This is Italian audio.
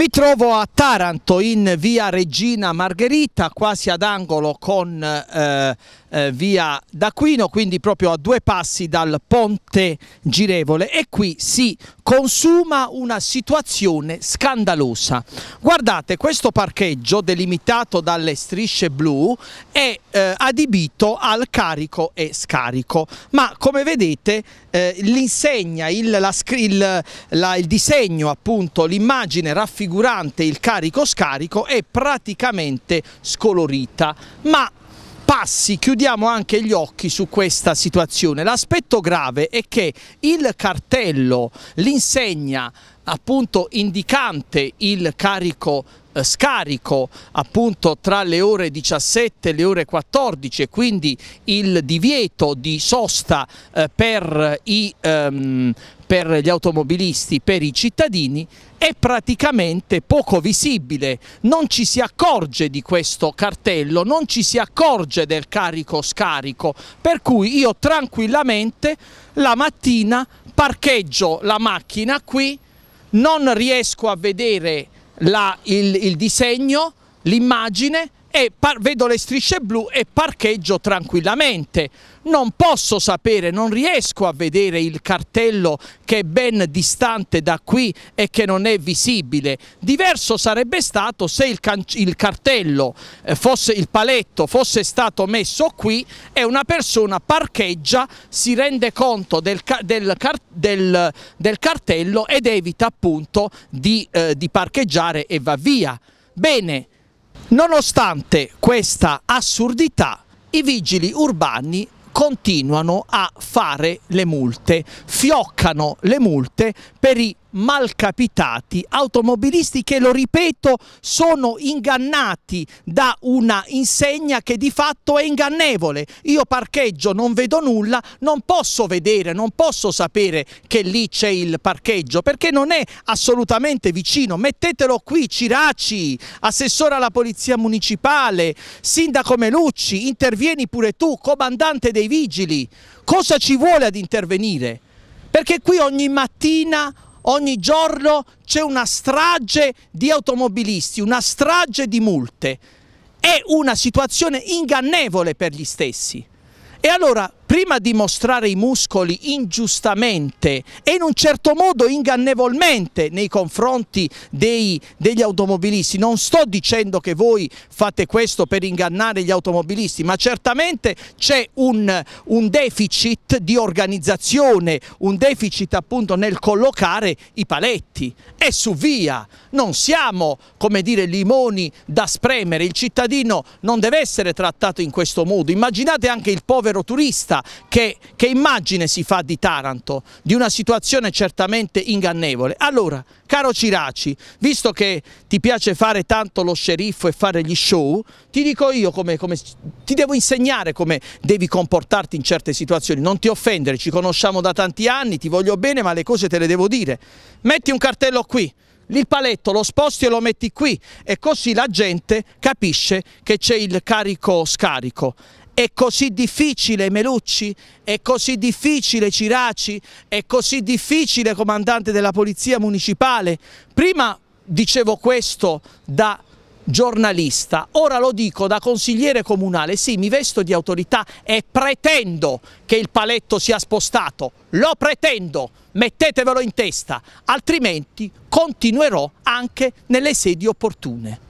Mi trovo a Taranto in via Regina Margherita, quasi ad angolo con eh, eh, via d'Aquino, quindi proprio a due passi dal ponte girevole e qui si consuma una situazione scandalosa. Guardate, questo parcheggio delimitato dalle strisce blu è eh, adibito al carico e scarico, ma come vedete eh, l'insegna, il, il, il disegno appunto, l'immagine raffigurante il carico scarico è praticamente scolorita, ma passi, chiudiamo anche gli occhi su questa situazione. L'aspetto grave è che il cartello, l'insegna appunto indicante il carico eh, scarico appunto tra le ore 17 e le ore 14 e quindi il divieto di sosta eh, per, i, um, per gli automobilisti, per i cittadini, è praticamente poco visibile, non ci si accorge di questo cartello, non ci si accorge del carico scarico, per cui io tranquillamente la mattina parcheggio la macchina qui, non riesco a vedere la, il, il disegno, l'immagine e vedo le strisce blu e parcheggio tranquillamente. Non posso sapere, non riesco a vedere il cartello che è ben distante da qui e che non è visibile. Diverso sarebbe stato se il, il cartello, eh, fosse, il paletto fosse stato messo qui e una persona parcheggia, si rende conto del, ca del, car del, del cartello ed evita appunto di, eh, di parcheggiare e va via. Bene, Nonostante questa assurdità, i vigili urbani continuano a fare le multe, fioccano le multe per i malcapitati, automobilisti che, lo ripeto, sono ingannati da una insegna che di fatto è ingannevole. Io parcheggio, non vedo nulla, non posso vedere, non posso sapere che lì c'è il parcheggio, perché non è assolutamente vicino. Mettetelo qui, Ciraci, assessore alla Polizia Municipale, sindaco Melucci, intervieni pure tu, comandante dei vigili. Cosa ci vuole ad intervenire? Perché qui ogni mattina ogni giorno c'è una strage di automobilisti, una strage di multe. È una situazione ingannevole per gli stessi. E allora, prima di mostrare i muscoli ingiustamente e in un certo modo ingannevolmente nei confronti dei, degli automobilisti, non sto dicendo che voi fate questo per ingannare gli automobilisti, ma certamente c'è un, un deficit di organizzazione, un deficit appunto nel collocare i paletti e su via. Non siamo, come dire, limoni da spremere, il cittadino non deve essere trattato in questo modo. Immaginate anche il povero povero turista che, che immagine si fa di Taranto, di una situazione certamente ingannevole. Allora, caro Ciraci, visto che ti piace fare tanto lo sceriffo e fare gli show, ti dico io come, come ti devo insegnare come devi comportarti in certe situazioni, non ti offendere, ci conosciamo da tanti anni, ti voglio bene ma le cose te le devo dire. Metti un cartello qui, il paletto lo sposti e lo metti qui e così la gente capisce che c'è il carico scarico. È così difficile Melucci? È così difficile Ciraci? È così difficile comandante della Polizia Municipale? Prima dicevo questo da giornalista, ora lo dico da consigliere comunale, sì mi vesto di autorità e pretendo che il paletto sia spostato, lo pretendo, mettetevelo in testa, altrimenti continuerò anche nelle sedi opportune.